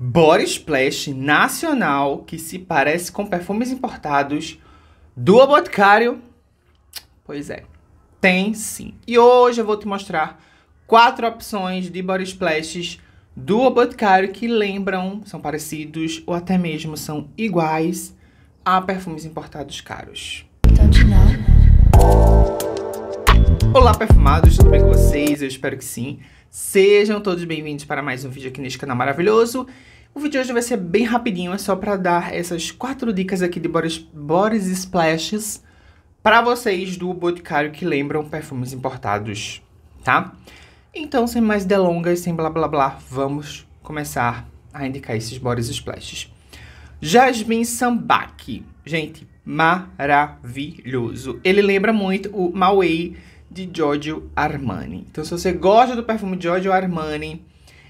body splash nacional que se parece com perfumes importados do Boticário? Pois é, tem sim. E hoje eu vou te mostrar quatro opções de body splashes do Boticário que lembram, são parecidos ou até mesmo são iguais a perfumes importados caros. Olá, perfumados, tudo bem com vocês? Eu espero que sim. Sejam todos bem-vindos para mais um vídeo aqui neste canal maravilhoso. O vídeo de hoje vai ser bem rapidinho, é só para dar essas quatro dicas aqui de bodies, bodies splashes para vocês do Boticário que lembram perfumes importados, tá? Então, sem mais delongas, sem blá blá blá, vamos começar a indicar esses bodies splashes. Jasmine Sambaki, gente, maravilhoso. Ele lembra muito o Maui de Giorgio Armani. Então, se você gosta do perfume Giorgio Armani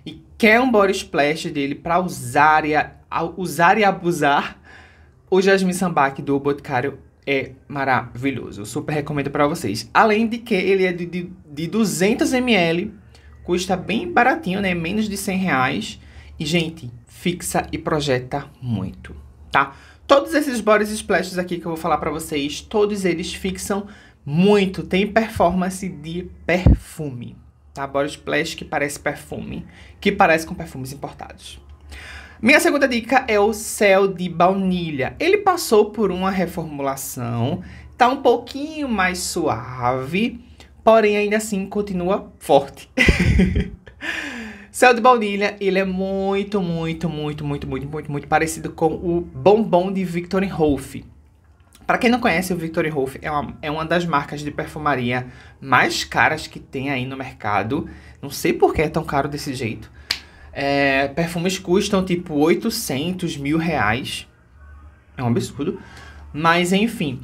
e quer um body splash dele para usar e, usar e abusar, o Jasmine Sambac do Boticário é maravilhoso. Eu super recomendo para vocês. Além de que ele é de, de, de 200 ml, custa bem baratinho, né? Menos de 100 reais. E, gente, fixa e projeta muito, tá? Todos esses body splashes aqui que eu vou falar para vocês, todos eles fixam muito. Tem performance de perfume. Tá? Body splash que parece perfume. Que parece com perfumes importados. Minha segunda dica é o céu de baunilha. Ele passou por uma reformulação, tá um pouquinho mais suave, porém ainda assim continua forte. céu de baunilha, ele é muito, muito, muito, muito, muito, muito, muito parecido com o bombom de Victorin Rolfe. Para quem não conhece, o Victory Rolf é uma, é uma das marcas de perfumaria mais caras que tem aí no mercado. Não sei por que é tão caro desse jeito. É, perfumes custam tipo 800 mil reais. É um absurdo. Mas enfim,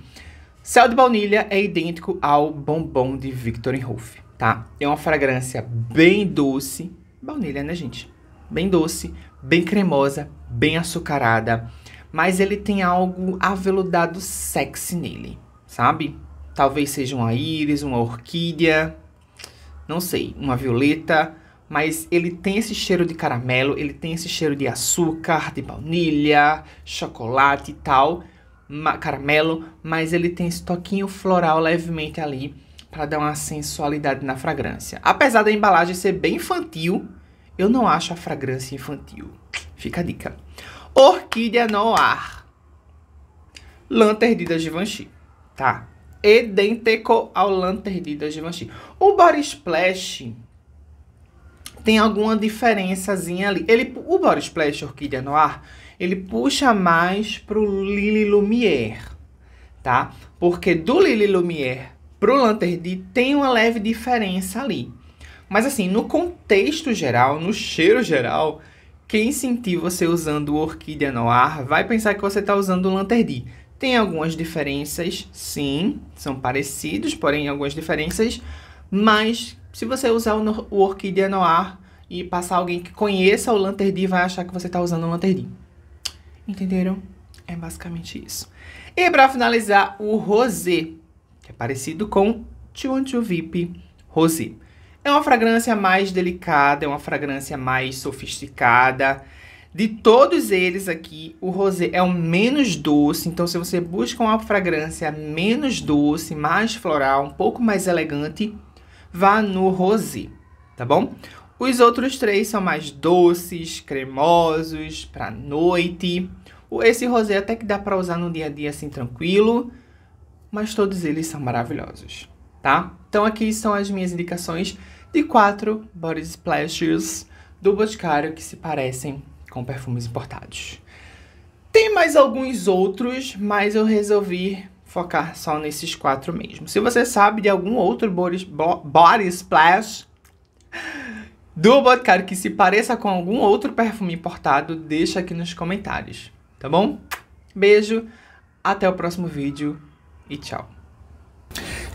céu de baunilha é idêntico ao bombom de Victory Rolf, tá? É uma fragrância bem doce. Baunilha, né, gente? Bem doce, bem cremosa, bem açucarada mas ele tem algo aveludado sexy nele, sabe? Talvez seja uma íris, uma orquídea, não sei, uma violeta, mas ele tem esse cheiro de caramelo, ele tem esse cheiro de açúcar, de baunilha, chocolate e tal, ma caramelo, mas ele tem esse toquinho floral levemente ali para dar uma sensualidade na fragrância. Apesar da embalagem ser bem infantil, eu não acho a fragrância infantil. Fica a dica. Orquídea Noir. Lanterdida Givenchy. Tá. Idêntico ao Lanterdida Givenchy. O Body Splash tem alguma diferençazinha ali. Ele, o Body Splash Orquídea Noir, ele puxa mais pro Lily Lumière, tá? Porque do Lily Lumière pro Lanterdi tem uma leve diferença ali. Mas assim, no contexto geral, no cheiro geral, quem sentir você usando orquídea noir vai pensar que você está usando lanterdi. Tem algumas diferenças, sim, são parecidos, porém algumas diferenças, mas se você usar o, orquídea noir e passar alguém que conheça o lanterdi, vai achar que você está usando o lanterdi. Entenderam? É basicamente isso. E para finalizar, o rosé, que é parecido com Chuan Vip Rosé. É uma fragrância mais delicada, é uma fragrância mais sofisticada. De todos eles aqui, o rosé é o menos doce. Então, se você busca uma fragrância menos doce, mais floral, um pouco mais elegante, vá no rosé, tá bom? Os outros três são mais doces, cremosos, para noite. Esse rosé até que dá para usar no dia a dia assim tranquilo, mas todos eles são maravilhosos, tá? Então aqui são as minhas indicações e quatro body splashes do Boticário que se parecem com perfumes importados. Tem mais alguns outros, mas eu resolvi focar só nesses quatro mesmo. Se você sabe de algum outro body, body splash do Boticário que se pareça com algum outro perfume importado, deixa aqui nos comentários, tá bom? Beijo, até o próximo vídeo e tchau.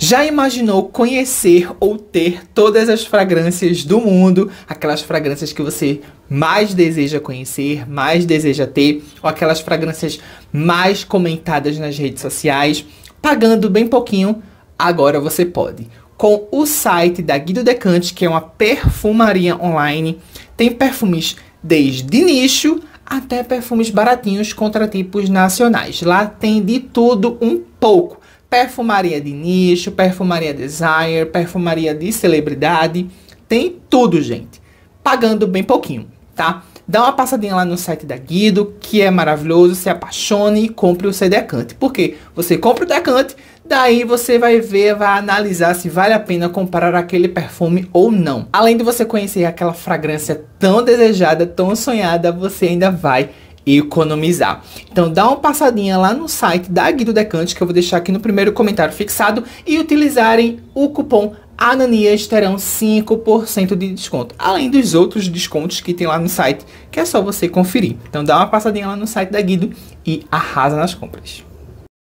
Já imaginou conhecer ou ter todas as fragrâncias do mundo, aquelas fragrâncias que você mais deseja conhecer, mais deseja ter, ou aquelas fragrâncias mais comentadas nas redes sociais, pagando bem pouquinho? Agora você pode. Com o site da Guido Decante, que é uma perfumaria online, tem perfumes desde nicho até perfumes baratinhos contra tipos nacionais. Lá tem de tudo um pouco perfumaria de nicho, perfumaria designer, perfumaria de celebridade. Tem tudo, gente. Pagando bem pouquinho, tá? Dá uma passadinha lá no site da Guido, que é maravilhoso. Se apaixone e compre o seu decante. Porque você compra o decante, daí você vai ver, vai analisar se vale a pena comprar aquele perfume ou não. Além de você conhecer aquela fragrância tão desejada, tão sonhada, você ainda vai e economizar. Então dá uma passadinha lá no site da Guido Decante, que eu vou deixar aqui no primeiro comentário fixado, e utilizarem o cupom Ananias terão 5% de desconto, além dos outros descontos que tem lá no site, que é só você conferir. Então dá uma passadinha lá no site da Guido e arrasa nas compras.